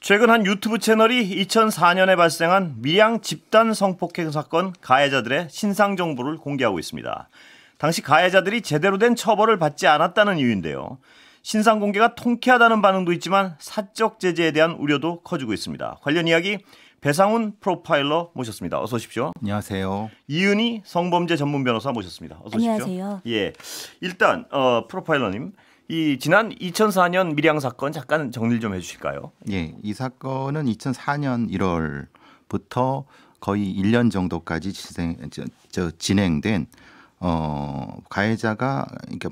최근 한 유튜브 채널이 2004년에 발생한 밀양 집단 성폭행 사건 가해자들의 신상 정보를 공개하고 있습니다. 당시 가해자들이 제대로 된 처벌을 받지 않았다는 이유인데요. 신상 공개가 통쾌하다는 반응도 있지만 사적 제재에 대한 우려도 커지고 있습니다. 관련 이야기 배상훈 프로파일러 모셨습니다. 어서 오십시오. 안녕하세요. 이은희 성범죄 전문 변호사 모셨습니다. 어서 오십시오. 안녕하세요. 예, 일단 어, 프로파일러님 이 지난 2004년 밀양 사건 잠깐 정리를 좀 해주실까요? 예, 이 사건은 2004년 1월부터 거의 1년 정도까지 진행, 저, 저, 진행된 어, 가해자가 그러니까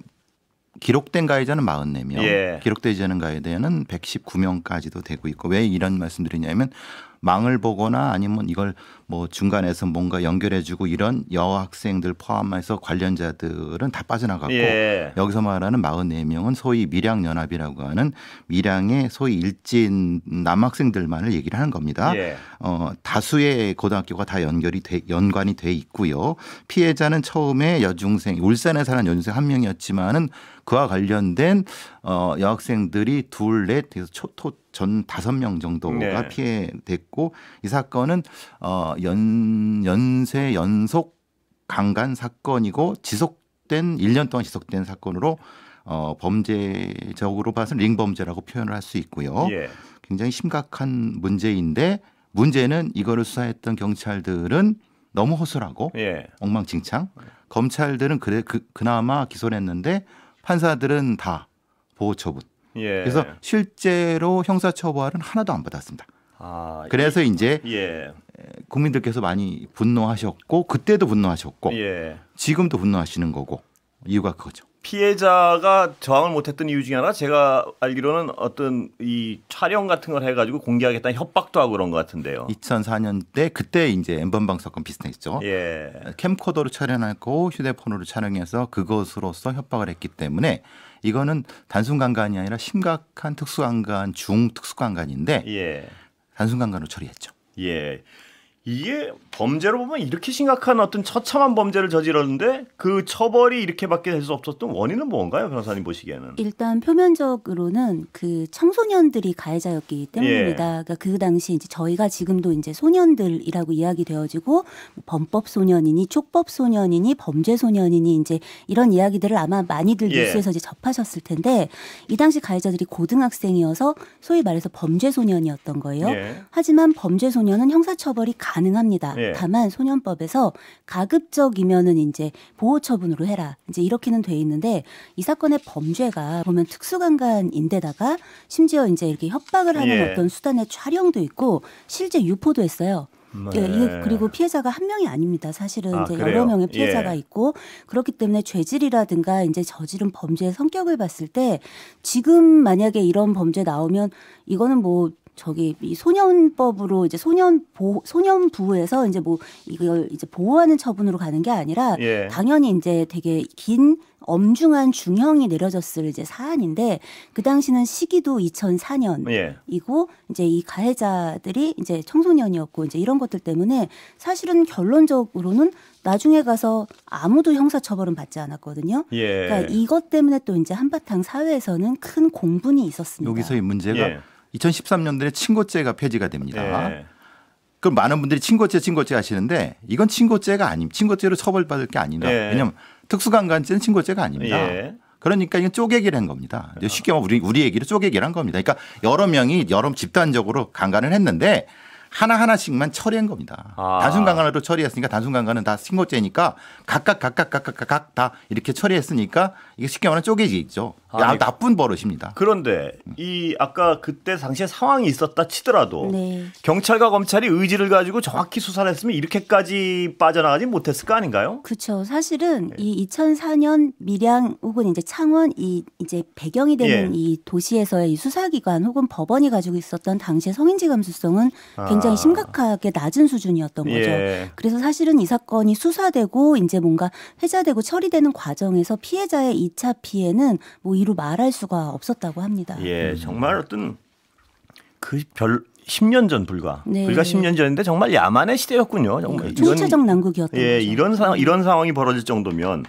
기록된 가해자는 44명, 예. 기록되지 않은 가해자는 119명까지도 되고 있고 왜 이런 말씀드리냐면 망을 보거나 아니면 이걸 뭐 중간에서 뭔가 연결해주고 이런 여학생들 포함해서 관련자들은 다 빠져나갔고 예. 여기서 말하는 44명은 소위 밀양연합이라고 하는 밀양의 소위 일진 남학생들만을 얘기를 하는 겁니다. 예. 어, 다수의 고등학교가 다 연결이 돼, 연관이 돼 있고요. 피해자는 처음에 여중생 울산에 사는 여중생 한 명이었지만은 그와 관련된 어, 여학생들이 둘, 넷, 해서 초, 토, 전 다섯 명 정도가 네. 피해됐고 이 사건은 어, 연 연쇄 연속 강간 사건이고 지속된 1년 동안 지속된 사건으로 어, 범죄적으로 봐서는 링범죄라고 표현을 할 수 있고요. 예. 굉장히 심각한 문제인데 문제는 이거를 수사했던 경찰들은 너무 허술하고 예. 엉망진창. 검찰들은 그래 그, 그나마 기소를 했는데 판사들은 다 보호처분. 예. 그래서 실제로 형사처벌은 하나도 안 받았습니다. 아, 그래서 이, 이제 예. 국민들께서 많이 분노하셨고 그때도 분노하셨고 예. 지금도 분노하시는 거고 이유가 그거죠. 피해자가 저항을 못했던 이유 중에 하나 제가 알기로는 어떤 이 촬영 같은 걸 해가지고 공개하겠다는 협박도 하고 그런 것 같은데요. 2004년 때 그때 이제 엠번방 사건 비슷했죠. 예. 캠코더로 촬영하고 휴대폰으로 촬영해서 그것으로서 협박을 했기 때문에 이거는 단순 강간이 아니라 심각한 특수 강간 중 특수 강간인데 예. 단순 강간으로 처리했죠. 예. 이게 범죄로 보면 이렇게 심각한 어떤 처참한 범죄를 저지르는데 그 처벌이 이렇게밖에 될 수 없었던 원인은 뭔가요, 변호사님 보시기에는? 일단 표면적으로는 그 청소년들이 가해자였기 예. 때문입니다. 예. 그러니까 그 당시 이제 저희가 지금도 이제 소년들이라고 이야기되어지고 범법 소년이니 촉법 소년이니 범죄 소년이니 이제 이런 이야기들을 아마 많이들 예. 뉴스에서 이제 접하셨을 텐데 이 당시 가해자들이 고등학생이어서 소위 말해서 범죄 소년이었던 거예요. 예. 하지만 범죄 소년은 형사처벌이 가 가능합니다. 예. 다만 소년법에서 가급적이면은 이제 보호 처분으로 해라. 이제 이렇게는 돼 있는데 이 사건의 범죄가 보면 특수강간인데다가 심지어 이제 이렇게 협박을 하는 예. 어떤 수단의 촬영도 있고 실제 유포도 했어요. 네. 예, 그리고 피해자가 한 명이 아닙니다. 사실은 아, 이제 여러 명의 예. 피해자가 예. 있고 그렇기 때문에 죄질이라든가 이제 저지른 범죄의 성격을 봤을 때 지금 만약에 이런 범죄 나오면 이거는 뭐 저기 이 소년법으로 이제 소년 보 소년부에서 이제 뭐 이걸 이제 보호하는 처분으로 가는 게 아니라 예. 당연히 이제 되게 긴 엄중한 중형이 내려졌을 이제 사안인데 그 당시는 시기도 2004년이고 예. 이제 이 가해자들이 이제 청소년이었고 이제 이런 것들 때문에 사실은 결론적으로는 나중에 가서 아무도 형사처벌은 받지 않았거든요. 예. 그러니까 이것 때문에 또 이제 한바탕 사회에서는 큰 공분이 있었습니다. 여기서 이 문제가 예. 2013년도에 친고죄가 폐지가 됩니다. 네. 그럼 많은 분들이 친고죄 친고죄 하시는데 이건 친고죄가 아님 친고죄로 처벌받을 게 아니다. 네. 왜냐하면 특수강간죄는 친고죄가 아닙니다. 네. 그러니까 이건 쪼개기를 한 겁니다. 아. 쉽게 말하면 우리, 우리 얘기를 쪼개기를 한 겁니다. 그러니까 여러 명이 여러 집단적으로 강간을 했는데 하나하나씩만 처리한 겁니다. 아. 단순 강간으로 처리했으니까 단순 강간은 다 신고죄니까 각각 각각 각각 각각 다 이렇게 처리했으니까 이게 쉽게 말하면 쪼개지 있죠. 아 나쁜 버릇입니다. 그런데 음. 이 아까 그때 당시에 상황이 있었다 치더라도 네. 경찰과 검찰이 의지를 가지고 정확히 수사를 했으면 이렇게까지 빠져나가지 못했을 거 아닌가요? 그렇죠. 사실은 네. 이 2004년 밀양 혹은 이제 창원 이 이제 배경이 되는 예. 이 도시에서의 이 수사기관 혹은 법원이 가지고 있었던 당시의 성인지 감수성은 아. 굉장히 아. 심각하게 낮은 수준이었던 예. 거죠. 예. 그래서 사실은 이 사건이 수사되고 이제 뭔가 회자되고 처리되는 과정에서 피해자의 2차 피해는 뭐 이루 말할 수가 없었다고 합니다. 예, 음. 정말 어떤 그별 10년 전 불과 네. 불과 10년 전인데 정말 야만의 시대였군요. 정말 네, 그렇죠. 체적 난국이었던 예, 거죠. 이런 상황 이런 상황이 벌어질 정도면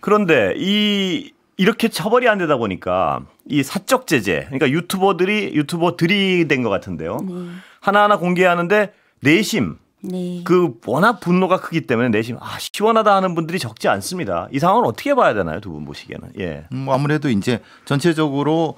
그런데 이 이렇게 처벌이 안 되다 보니까 이 사적 제재 그러니까 유튜버들이 유튜버들이 된 것 같은데요. 네. 하나하나 공개하는데 내심 네. 그 워낙 분노가 크기 때문에 내심 아 시원하다 하는 분들이 적지 않습니다. 이 상황을 어떻게 봐야 되나요 두 분 보시기에는? 예. 뭐 아무래도 이제 전체적으로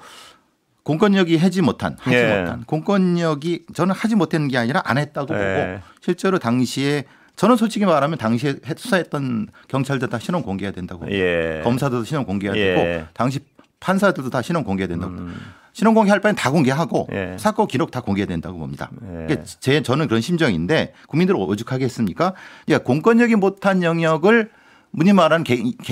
공권력이 하지 못한 하지 예. 못한 공권력이 저는 하지 못했는 게 아니라 안 했다고 예. 보고 실제로 당시에 저는 솔직히 말하면 당시에 수사했던 경찰들 다 신원 공개해야 된다고 예. 검사들도 신원 공개해야 되고 예. 당시 판사들도 다 신원 공개해야 된다고 음. 신원공개할 바엔 다 공개하고 예. 사건 기록 다 공개해야 된다고 봅니다. 예. 제 저는 그런 심정인데 국민들을 오죽하게 습니까야 그러니까 공권력이 못한 영역을 문이 말하는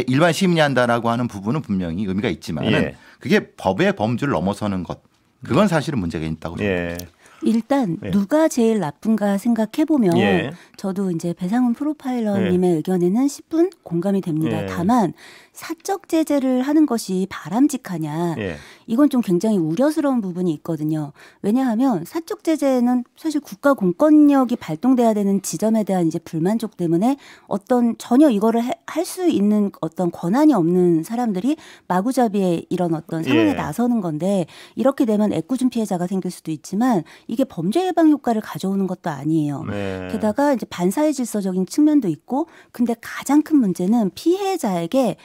일반 시민이 한다라고 하는 부분은 분명히 의미가 있지만 예. 그게 법의 범주를 넘어서는 것 그건 사실은 문제가 있다고 봅니다. 예. 일단 예. 누가 제일 나쁜가 생각해 보면 예. 저도 이제 배상훈 프로파일러님의 예. 의견에는 10분 공감이 됩니다. 예. 다만 사적 제재를 하는 것이 바람직하냐 예. 이건 좀 굉장히 우려스러운 부분이 있거든요. 왜냐하면 사적 제재는 사실 국가 공권력이 발동돼야 되는 지점에 대한 이제 불만족 때문에 어떤 전혀 이거를 할 수 있는 어떤 권한이 없는 사람들이 마구잡이에 이런 어떤 상황에 예. 나서는 건데 이렇게 되면 애꿎은 피해자가 생길 수도 있지만 이게 범죄 예방 효과를 가져오는 것도 아니에요. 네. 게다가 이제 반사회 질서적인 측면도 있고 근데 가장 큰 문제는 피해자에게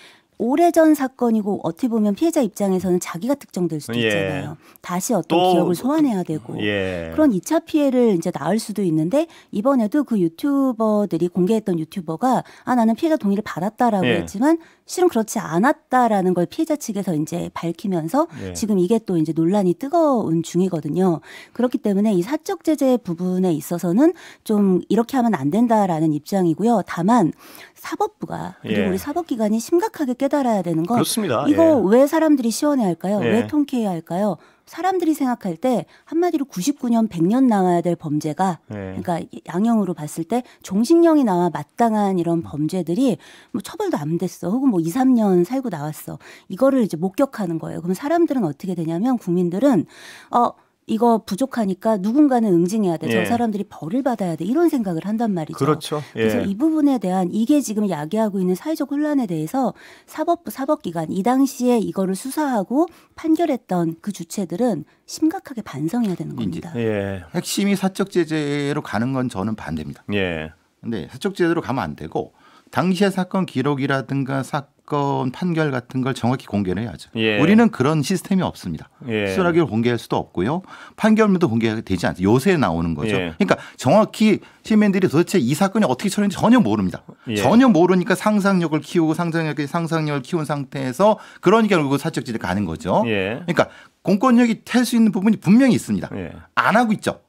오래전 사건이고 어떻게 보면 피해자 입장에서는 자기가 특정될 수도 예. 있잖아요. 예. 다시 어떤 또, 기억을 소환해야 되고 예. 그런 2차 피해를 이제 나을 수도 있는데 이번에도 그 유튜버들이 공개했던 유튜버가 아 나는 피해자 동의를 받았다라고 예. 했지만 실은 그렇지 않았다라는 걸 피해자 측에서 이제 밝히면서 예. 지금 이게 또 이제 논란이 뜨거운 중이거든요. 그렇기 때문에 이 사적 제재 부분에 있어서는 좀 이렇게 하면 안 된다라는 입장이고요. 다만 사법부가 그리고 예. 우리 사법기관이 심각하게 깨 깨달아야 되는 거. 그렇습니다. 이거 예. 왜 사람들이 시원해할까요? 예. 왜 통쾌해할까요? 사람들이 생각할 때 한마디로 99년 100년 나와야 될 범죄가 네. 그러니까 양형으로 봤을 때 종신형이 나와 마땅한 이런 범죄들이 뭐 처벌도 안 됐어 혹은 뭐 2, 3년 살고 나왔어 이거를 이제 목격하는 거예요. 그럼 사람들은 어떻게 되냐면 국민들은 어 이거 부족하니까 누군가는 응징해야 돼. 저 예. 사람들이 벌을 받아야 돼. 이런 생각을 한단 말이죠. 그렇죠. 예. 그래서 이 부분에 대한 이게 지금 야기하고 있는 사회적 혼란에 대해서 사법부 사법기관 이 당시에 이거를 수사하고 판결했던 그 주체들은 심각하게 반성해야 되는 겁니다. 예. 핵심이 사적 제재로 가는 건 저는 반대입니다. 예. 근데 사적 제재로 가면 안 되고 당시의 사건 기록이라든가 사 사건 판결 같은 걸 정확히 공개를 해야죠. 예. 우리는 그런 시스템이 없습니다. 예. 수사기를 공개할 수도 없고요. 판결문도 공개되지 않죠. 요새 나오는 거죠. 예. 그러니까 정확히 시민들이 도대체 이 사건이 어떻게 처리했는지 전혀 모릅니다. 예. 전혀 모르니까 상상력을 키우고 상상력이 상상력을 키운 상태에서 그러니까 결국 사적지를 가는 거죠. 예. 그러니까 공권력이 탈 수 있는 부분이 분명히 있습니다. 예. 안 하고 있죠.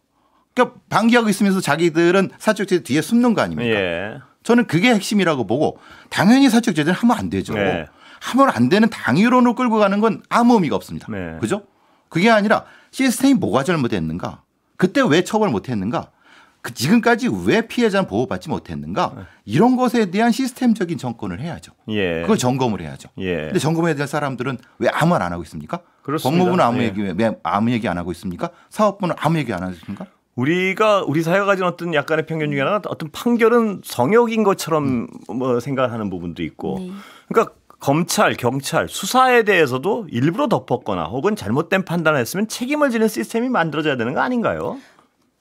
그러니까 방기하고 있으면서 자기들은 사적지 뒤에 숨는 거 아닙니까? 저는 그게 핵심이라고 보고 당연히 사적 제재는 하면 안 되죠. 네. 하면 안 되는 당위론을 끌고 가는 건 아무 의미가 없습니다. 네. 그죠? 그게 아니라 시스템이 뭐가 잘못됐는가? 그때 왜 처벌 못 했는가? 그 지금까지 왜 피해자는 보호받지 못했는가? 네. 이런 것에 대한 시스템적인 정권을 해야죠. 예. 그걸 점검을 해야죠. 예. 근데 점검해야 될 사람들은 왜 아무 말 안 하고 있습니까? 그렇습니다. 법무부는 아무 예. 얘기 왜 아무 얘기 안 하고 있습니까? 사업부는 아무 얘기 안 하고 있습니까? 우리가 우리 사회가 가진 어떤 약간의 편견 중에 음. 하나가 어떤 판결은 성역인 것처럼 음. 뭐 생각하는 부분도 있고 네. 그러니까 검찰, 경찰, 수사에 대해서도 일부러 덮었거나 혹은 잘못된 판단을 했으면 책임을 지는 시스템이 만들어져야 되는 거 아닌가요?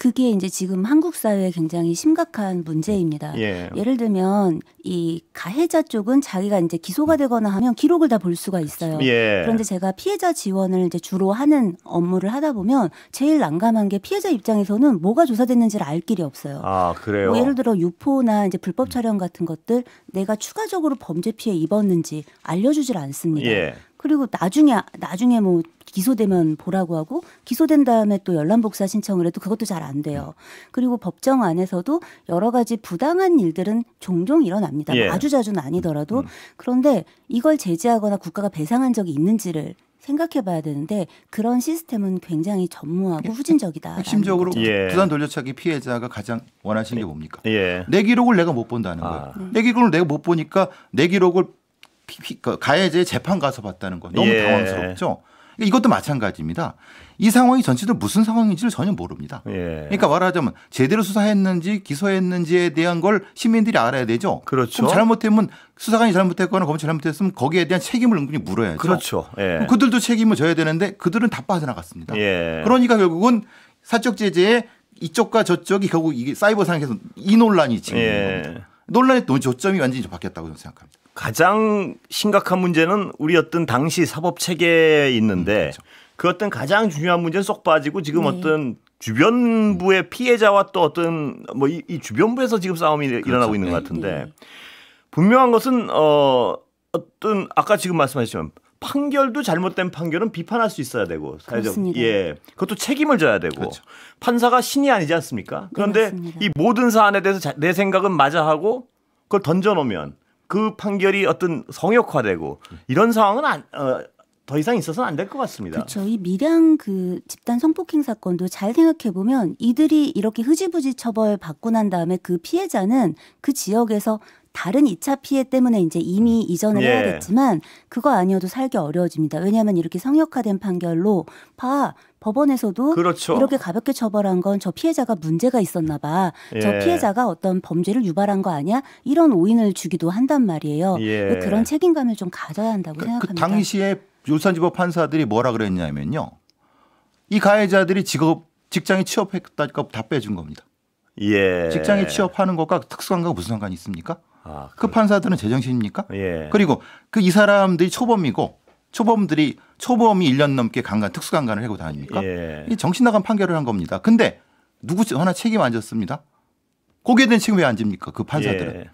그게 이제 지금 한국 사회에 굉장히 심각한 문제입니다. 예. 를 들면 이 가해자 쪽은 자기가 이제 기소가 되거나 하면 기록을 다 볼 수가 그렇죠. 있어요. 예. 그런데 제가 피해자 지원을 이제 주로 하는 업무를 하다 보면 제일 난감한 게 피해자 입장에서는 뭐가 조사됐는지를 알 길이 없어요. 아 그래요. 뭐 예를 들어 유포나 이제 불법 촬영 같은 것들 내가 추가적으로 범죄 피해 입었는지 알려주질 않습니다. 예. 그리고 나중에 나중에 뭐 기소되면 보라고 하고 기소된 다음에 또 열람복사 신청을 해도 그것도 잘 안 돼요. 그리고 법정 안에서도 여러 가지 부당한 일들은 종종 일어납니다. 뭐 예. 아주 자주는 아니더라도 음, 음. 그런데 이걸 제재하거나 국가가 배상한 적이 있는지를 생각해 봐야 되는데 그런 시스템은 굉장히 전무하고 후진적이다. 핵심적으로 예. 부산 돌려차기 피해자가 가장 원하시는 게 네. 뭡니까? 예. 내 기록을 내가 못 본다는 아. 거예요. 네. 내 기록을 내가 못 보니까 내 기록을 그 가해자의 재판 가서 봤다는 거 너무 예. 당황스럽죠. 이것도 마찬가지입니다. 이 상황이 전체적으로 무슨 상황인지를 전혀 모릅니다. 예. 그러니까 말하자면 제대로 수사했는지 기소했는지에 대한 걸 시민들이 알아야 되죠. 그렇죠. 잘못되면 수사관이 잘못했거나 검찰이 잘못했으면 거기에 대한 책임을 은근히 물어야죠. 그렇죠. 예. 그들도 책임을 져야 되는데 그들은 다 빠져나갔습니다. 예. 그러니까 결국은 사적 제재에 이쪽과 저쪽이 결국 이게 사이버 상에서 이 논란이 지금 예. 논란의 또점이 완전히 바뀌었다고 저는 생각합니다. 가장 심각한 문제는 우리 어떤 당시 사법 체계에 있는데 음, 그렇죠. 그 어떤 가장 중요한 문제는 쏙 빠지고 지금 네. 어떤 주변부의 피해자와 또 어떤 뭐이 이 주변부에서 지금 싸움이 그렇죠. 일어나고 있는 것 같은데 네. 분명한 것은 어 어떤 아까 지금 말씀하셨지만 판결도 잘못된 판결은 비판할 수 있어야 되고 사회적 그렇습니다. 예 그것도 책임을 져야 되고 그렇죠. 판사가 신이 아니지 않습니까? 그런데 네, 이 모든 사안에 대해서 자, 내 생각은 맞아 하고 그걸 던져 놓으면 그 판결이 어떤 성역화되고 이런 상황은 안, 어, 더 이상 있어서는 안 될 것 같습니다. 그렇죠. 이 밀양 그 집단 성폭행 사건도 잘 생각해 보면 이들이 이렇게 흐지부지 처벌 받고 난 다음에 그 피해자는 그 지역에서 다른 2차 피해 때문에 이제 이미 음. 이전을 예. 해야겠지만 그거 아니어도 살기 어려워집니다. 왜냐하면 이렇게 성역화된 판결로 봐 법원에서도 그렇죠. 이렇게 가볍게 처벌한 건 저 피해자가 문제가 있었나 봐. 예. 저 피해자가 어떤 범죄를 유발한 거 아니야? 이런 오인을 주기도 한단 말이에요. 예. 그런 책임감을 좀 가져야 한다고 그, 생각합니다. 그 당시에 울산지법 판사들이 뭐라 그랬냐면요. 이 가해자들이 직업 직장에 취업했다니까 다 빼준 겁니다. 예. 직장에 취업하는 것과 특수관계 무슨 상관이 있습니까? 아, 그렇죠. 그 판사들은 제정신입니까? 예. 그리고 그 이 사람들이 초범이고 초범들이 초범이 1년 넘게 강간 특수강간을 하고 다닙니까? 예. 이 정신 나간 판결을 한 겁니다. 근데 누구 하나 책임 안 졌습니다. 거기에 대한 책임 왜안 집니까? 그 판사들은. 예.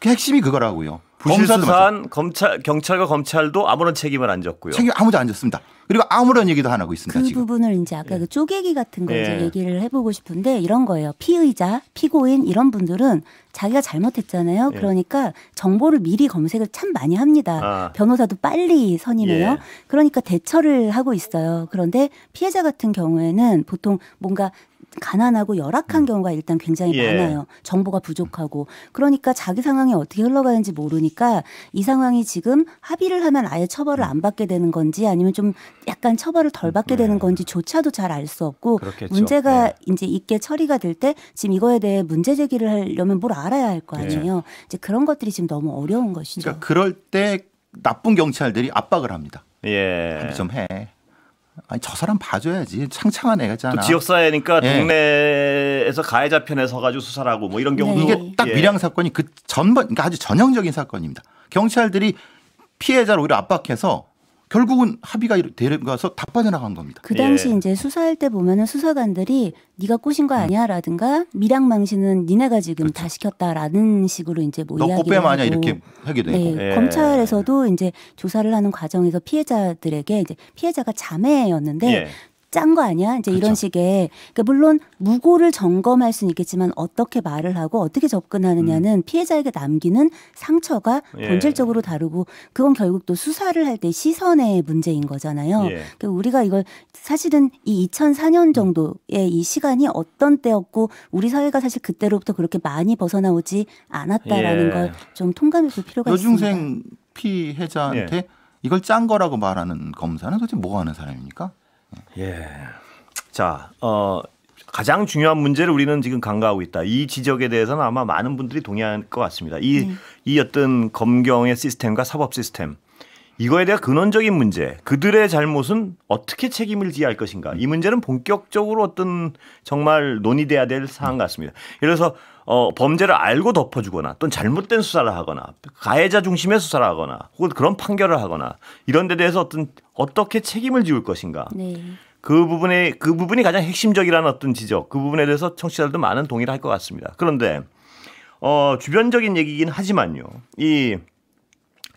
그 핵심이 그거라고요. 범사한 검찰 경찰과 검찰도 아무런 책임을 안 졌고요. 책임 아무도 안 졌습니다. 그리고 아무런 얘기도 안 하고 있습니다. 그 지금. 부분을 이제 아까 예. 그 쪼개기 같은 거 예. 이제 얘기를 해보고 싶은데 이런 거예요. 피의자, 피고인 이런 분들은 자기가 잘못했잖아요. 예. 그러니까 정보를 미리 검색을 참 많이 합니다. 아. 변호사도 빨리 선임해요. 예. 그러니까 대처를 하고 있어요. 그런데 피해자 같은 경우에는 보통 뭔가 가난하고 열악한 음. 경우가 일단 굉장히 예. 많아요. 정보가 부족하고 그러니까 자기 상황이 어떻게 흘러가는지 모르니까 이 상황이 지금 합의를 하면 아예 처벌을 음. 안 받게 되는 건지 아니면 좀 약간 처벌을 덜 받게 네. 되는 건지조차도 잘 알 수 없고 그렇겠죠. 문제가 예. 이제 있게 처리가 될 때 지금 이거에 대해 문제 제기를 하려면 뭘 알아야 할거 네. 아니에요. 예. 이제 그런 것들이 지금 너무 어려운 것이죠. 그러니까 그럴 때 나쁜 경찰들이 압박을 합니다. 예. 합의 좀 해. 아니 저 사람 봐줘야지 창창한 애가잖아. 지역 사회니까 예. 동네에서 가해자 편에 서가지고 수사하고 뭐 이런 네. 경우도 네. 이게 딱 예. 밀양 사건이 그 전번 그러니까 아주 전형적인 사건입니다. 경찰들이 피해자를 오히려 압박해서 결국은 합의가 되려가서다 빠져나간 겁니다. 그 당시 예. 이제 수사할 때 보면은 수사관들이 네가 꼬신 거 음. 아니야라든가 미량망신은 니네가 지금 그렇죠. 다 시켰다라는 식으로 이제 뭐 이야기를 하고 빼면 아니야 이렇게 하게 되고 네, 예. 검찰에서도 이제 조사를 하는 과정에서 피해자들에게 이제 피해자가 자매였는데 예. 짠거 아니야? 이제 그렇죠. 이런 식의 그러니까 물론 무고를 점검할 수는 있겠지만 어떻게 말을 하고 어떻게 접근하느냐는 음. 피해자에게 남기는 상처가 예. 본질적으로 다르고 그건 결국 또 수사를 할 때 시선의 문제인 거잖아요. 예. 그러니까 우리가 이걸 사실은 이 2004년 음. 정도의 이 시간이 어떤 때였고 우리 사회가 사실 그때로부터 그렇게 많이 벗어나오지 않았다라는 예. 걸좀 통감해볼 필요가 있습니다. 여중생 피해자한테 예. 이걸 짠 거라고 말하는 검사는 도대체 뭐 하는 사람입니까? 예. 자, 어, 가장 중요한 문제를 우리는 지금 간과하고 있다. 이 지적에 대해서는 아마 많은 분들이 동의할 것 같습니다. 이, 네. 이 어떤 검경의 시스템과 사법 시스템. 이거에 대한 근원적인 문제, 그들의 잘못은 어떻게 책임을 지야 할 것인가. 이 문제는 본격적으로 어떤 정말 논의돼야 될사항 같습니다. 예를 들어서 어, 범죄를 알고 덮어주거나 또는 잘못된 수사를 하거나 가해자 중심의 수사를 하거나 혹은 그런 판결을 하거나 이런 데 대해서 어떤 어떻게 책임을 지울 것인가. 네. 그 부분에 그 부분이 가장 핵심적이라는 어떤 지적 그 부분에 대해서 청취자들도 많은 동의를 할 것 같습니다. 그런데 어, 주변적인 얘기긴 이 하지만요. 이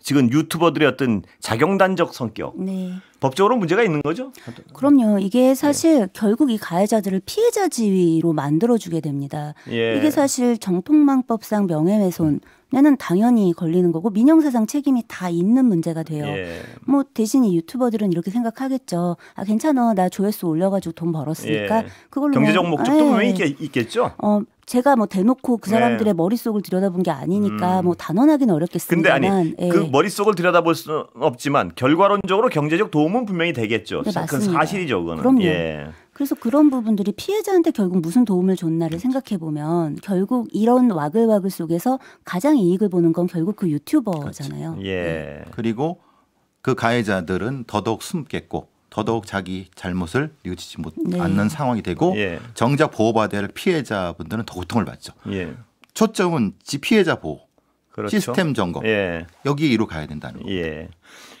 지금 유튜버들의 어떤 자경단적 성격. 네. 법적으로 문제가 있는 거죠. 그럼요. 이게 예. 사실 예. 결국 이 가해자들을 피해자 지위로 만들어주게 됩니다. 예. 이게 사실 정통망법상 명예훼손 에는 당연히 걸리는 거고 민영사상 책임이 다 있는 문제가 돼요. 예. 뭐 대신 이 유튜버들은 이렇게 생각하겠죠. 아 괜찮아 나 조회수 올려가지고 돈 벌었으니까 예. 그걸로 경제적 뭐 목적도 분명히 예. 있겠, 죠 어, 제가 뭐 대놓고 그 네. 사람들의 머릿속을 들여다본 게 아니니까 음. 뭐 단언하기는 어렵겠습니다만. 근데 아니 예. 그 머릿속을 들여다볼 수는 없지만 결과론적으로 경제적 도움은 분명히 되겠죠. 네, 맞습니다. 사실이죠, 그거는. 그럼요. 예. 그래서 그런 부분들이 피해자한테 결국 무슨 도움을 줬나를 그렇죠. 생각해 보면 결국 이런 와글와글 속에서 가장 이익을 보는 건 결국 그 유튜버잖아요. 그렇 예. 네. 그리고 그 가해자들은 더더욱 숨겠고 더더욱 자기 잘못을 뉘우치지 못 네. 않는 상황이 되고 예. 정작 보호받아야 할 피해자분들은 더 고통을 받죠. 예. 초점은 지 피해자 보호, 그렇죠. 시스템 점검 예. 여기 이로 가야 된다는 거예요.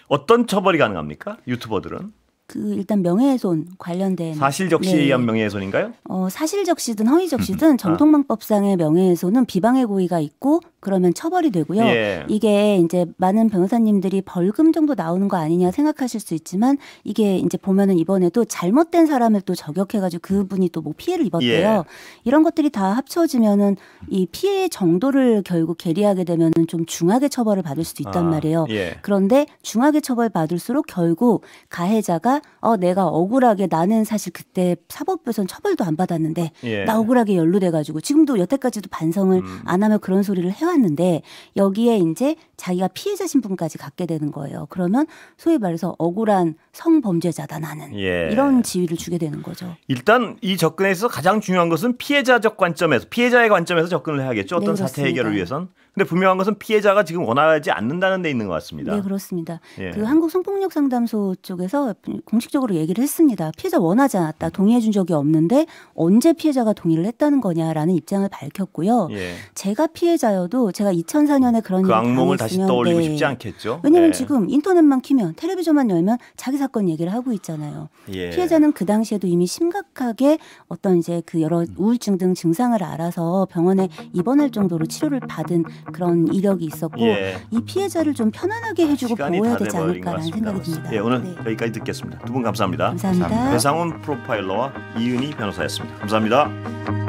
어떤 처벌이 가능합니까? 유튜버들은 그 일단 명예훼손 관련된 사실적시에 네. 명예훼손인가요? 어, 사실적시든 허위적시든 음, 음. 아. 정통망법상의 명예훼손은 비방의 고의가 있고 그러면 처벌이 되고요. 예. 이게 이제 많은 변호사님들이 벌금 정도 나오는 거 아니냐 생각하실 수 있지만 이게 이제 보면은 이번에도 잘못된 사람을 또 저격해가지고 그분이 또 뭐 피해를 입었대요. 예. 이런 것들이 다 합쳐지면은 이 피해의 정도를 결국 계리하게 되면은 좀 중하게 처벌을 받을 수도 있단 아, 말이에요. 예. 그런데 중하게 처벌 받을수록 결국 가해자가 어 내가 억울하게 나는 사실 그때 사법부에선 처벌도 안 받았는데 예. 나 억울하게 연루돼 가지고 지금도 여태까지도 반성을 음. 안 하며 그런 소리를 해왔는데 여기에 이제 자기가 피해자 신분까지 갖게 되는 거예요. 그러면 소위 말해서 억울한 성범죄자다 나는 예. 이런 지위를 주게 되는 거죠. 일단 이 접근에 있어서 가장 중요한 것은 피해자적 관점에서 피해자의 관점에서 접근을 해야겠죠. 어떤 네, 사태 해결을 위해선. 근데 분명한 것은 피해자가 지금 원하지 않는다는 데 있는 것 같습니다. 네 그렇습니다. 예. 그 한국 성폭력 상담소 쪽에서 공식적으로 얘기를 했습니다. 피해자 원하지 않았다. 음. 동의해 준 적이 없는데 언제 피해자가 동의를 했다는 거냐라는 입장을 밝혔고요. 예. 제가 피해자여도 제가 2004년에 그런 그 악몽을 다시 떠올리고 네. 싶지 않겠죠. 왜냐하면 네. 예. 지금 인터넷만 키면 텔레비전만 열면 자기 사건 얘기를 하고 있잖아요. 예. 피해자는 그 당시에도 이미 심각하게 어떤 이제 그 여러 음. 우울증 등 증상을 알아서 병원에 입원할 정도로 치료를 받은 그런 이력이 있었고 예. 이 피해자를 좀 편안하게 해주고 보호해야 되지 않을까라는 생각이 듭니다. 예, 오늘 네. 여기까지 듣겠습니다. 두분 감사합니다. 감사합니다. 배상훈 프로파일러와 이은희 변호사였습니다. 감사합니다.